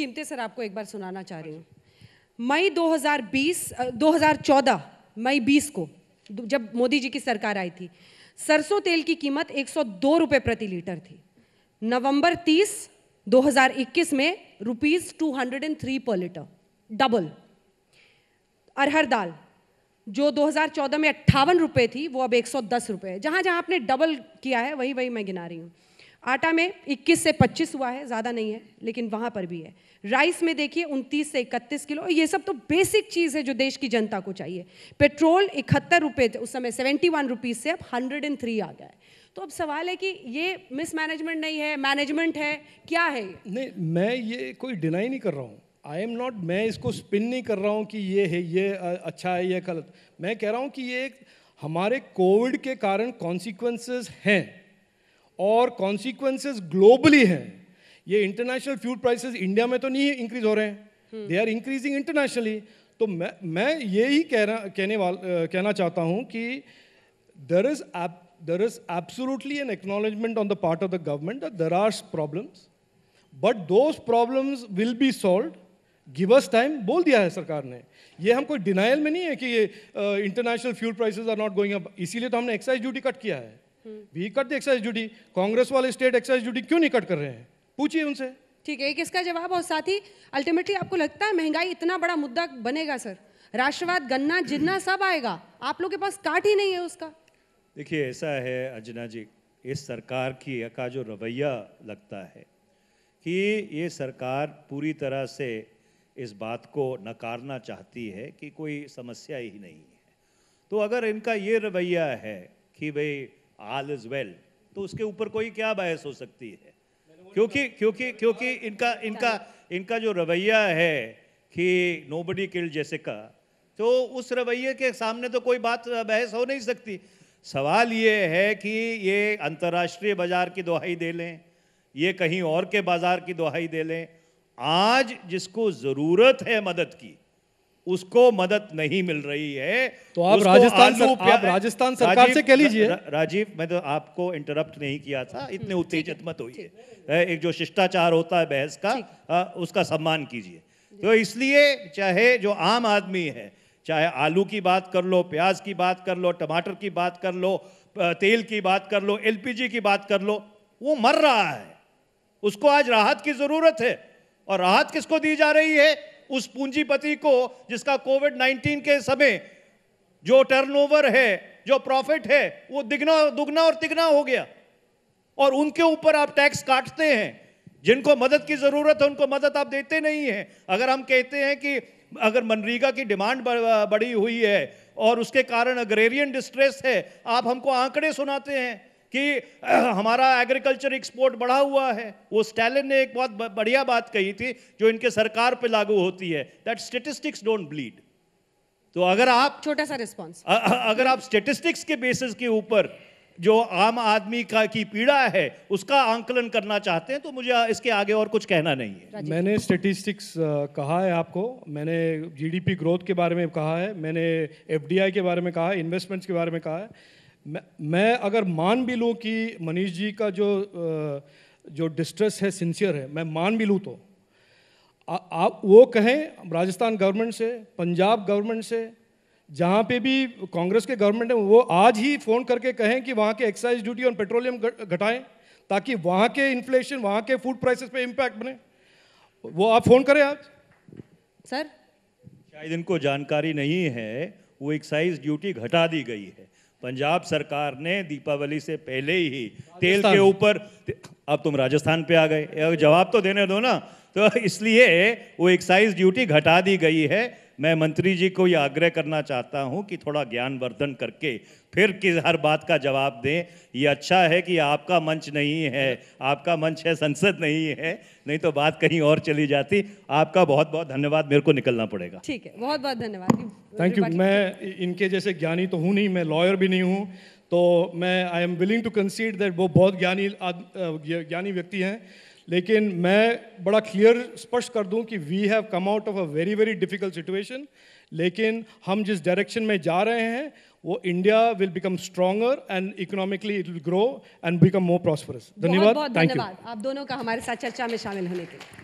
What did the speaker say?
कीमतें सर आपको एक बार सुनाना चाह रही हूँ मई 2020 2014 मई 20 को जब मोदी जी की सरकार आई थी सरसों तेल की कीमत एक सौ प्रति लीटर थी नवंबर 30 2021 में rupees two per litre double अरहर दाल जो 2014 में अट्ठावन रुपये थी वो अब एक 110 रुपए है जहाँ जहाँ आपने डबल किया है वही वही मैं गिना रही हूँ आटा में 21 से 25 हुआ है ज़्यादा नहीं है लेकिन वहाँ पर भी है राइस में देखिए 29 से 31 किलो ये सब तो बेसिक चीज़ है जो देश की जनता को चाहिए पेट्रोल इकहत्तर रुपये उस समय सेवेंटी वन रुपीज़ से अब हंड्रेड एंड थ्री आ गया है तो अब सवाल है कि ये मिसमैनेजमेंट नहीं है मैनेजमेंट है क्या है नहीं मैं ये कोई डिनाई नहीं कर रहा हूँ आई एम नॉट मैं इसको स्पिन नहीं कर रहा हूँ कि ये है ये अच्छा है ये गलत मैं कह रहा हूँ कि ये हमारे कोविड के कारण कॉन्सिक्वेंसेस हैं और कॉन्सिक्वेंसेज ग्लोबली हैं ये इंटरनेशनल फ्यूल प्राइसेस इंडिया में तो नहीं इंक्रीज हो रहे हैं दे आर इंक्रीजिंग इंटरनेशनली तो मैं मैं ये ही कहना कहने वाल कहना चाहता हूँ कि देर इज एप is is absolutely an acknowledgement on the part of the government there are problems but those problems will be solve give us time बोल दिया है सरकार ने ये हम कोई डिनाइल में नहीं है कि ये international fuel prices are not going up इसीलिए तो हमने एक्साइज ड्यूटी कट किया है भी cut the excise duty Congress वाले स्टेट एक्साइज ड्यूटी क्यों नहीं कट कर रहे हैं पूछिए उनसे ठीक है इसका जवाब और साथ ही अल्टीमेटली आपको लगता है महंगाई इतना बड़ा मुद्दा बनेगा सर राष्ट्रवाद गन्ना जिन्ना सब आएगा आप लोग के पास काट ही नहीं है उसका देखिए ऐसा है अंजना जी इस सरकार की का जो रवैया लगता है कि ये सरकार पूरी तरह से इस बात को नकारना चाहती है कि कोई समस्या ही नहीं है तो अगर इनका ये रवैया है कि भाई आल इज वेल तो उसके ऊपर कोई क्या बहस हो सकती है क्योंकि तो क्योंकि तो क्योंकि तो इनका इनका इनका जो रवैया है कि नो बडी किल जैसे का तो उस रवैये के सामने तो कोई बात बहस हो नहीं सकती सवाल ये है कि ये अंतर्राष्ट्रीय बाजार की दुहाई दे लें ये कहीं और के बाजार की दुहाई दे लें आज जिसको ज़रूरत है मदद की उसको मदद नहीं मिल रही है तो आप राजस्थान सर, आप राजस्थान सरकार से कह लीजिए राजीव मैं तो आपको इंटरप्ट नहीं किया था इतने हम्म, उत्तेजित मत होइए एक जो शिष्टाचार होता है बहस का आ, उसका सम्मान कीजिए तो इसलिए चाहे जो आम आदमी है चाहे आलू की बात कर लो प्याज की बात कर लो टमाटर की बात कर लो तेल की बात कर लो एलपीजी की बात कर लो वो मर रहा है उसको आज राहत की ज़रूरत है और राहत किसको दी जा रही है उस पूंजीपति को जिसका कोविड 19 के समय जो टर्नओवर है जो प्रॉफिट है वो दिगना दुगना और तिगना हो गया और उनके ऊपर आप टैक्स काटते हैं जिनको मदद की ज़रूरत है उनको मदद आप देते नहीं हैं अगर हम कहते हैं कि अगर मनरेगा की डिमांड बढ़ी हुई है और उसके कारण अग्रेरियन डिस्ट्रेस है आप हमको आंकड़े सुनाते हैं कि हमारा एग्रीकल्चर एक्सपोर्ट बढ़ा हुआ है वो स्टैलिन ने एक बहुत बढ़िया बात कही थी जो इनके सरकार पे लागू होती है दैट स्टेटिस्टिक्स डोंट ब्लीड तो अगर आप छोटा सा रिस्पॉन्स अगर आप स्टेटिस्टिक्स के बेसिस के ऊपर जो आम आदमी का की पीड़ा है उसका आंकलन करना चाहते हैं तो मुझे इसके आगे और कुछ कहना नहीं है मैंने स्टेटिस्टिक्स कहा है आपको मैंने जीडीपी ग्रोथ के बारे में कहा है मैंने एफडीआई के बारे में कहा है इन्वेस्टमेंट्स के बारे में कहा है मैं मैं अगर मान भी लूँ कि मनीष जी का जो जो डिस्ट्रेस है सिंसियर है मैं मान भी लूँ तो आप वो कहें राजस्थान गवर्नमेंट से पंजाब गवर्नमेंट से जहाँ पे भी कांग्रेस के गवर्नमेंट है वो आज ही फ़ोन करके कहें कि वहाँ के एक्साइज ड्यूटी और पेट्रोलियम घटाएं ताकि वहाँ के इन्फ्लेशन वहाँ के फूड प्राइसेस पे इम्पैक्ट बने वो आप फ़ोन करें आज सर शायद इनको जानकारी नहीं है वो एक्साइज ड्यूटी घटा दी गई है पंजाब सरकार ने दीपावली से पहले ही तेल के ऊपर अब तुम राजस्थान पे आ गए जवाब तो देने दो ना तो इसलिए वो एक्साइज ड्यूटी घटा दी गई है मैं मंत्री जी को ये आग्रह करना चाहता हूँ कि थोड़ा ज्ञानवर्धन करके फिर किस हर बात का जवाब दें ये अच्छा है कि आपका मंच नहीं है आपका मंच है संसद नहीं है नहीं तो बात कहीं और चली जाती आपका बहुत बहुत धन्यवाद मेरे को निकलना पड़ेगा ठीक है बहुत बहुत धन्यवाद थैंक यू मैं इनके जैसे ज्ञानी तो हूँ नहीं मैं लॉयर भी नहीं हूँ तो मैं I am willing to concede that वो बहुत ज्ञानी ज्ञानी व्यक्ति हैं लेकिन मैं बड़ा क्लियर स्पष्ट कर दूं कि we have come out of a very very difficult situation लेकिन हम जिस डायरेक्शन में जा रहे हैं वो India will become stronger and economically it will grow and become more prosperous धन्यवाद थैंक यू आप दोनों का हमारे साथ चर्चा में शामिल होने के लिए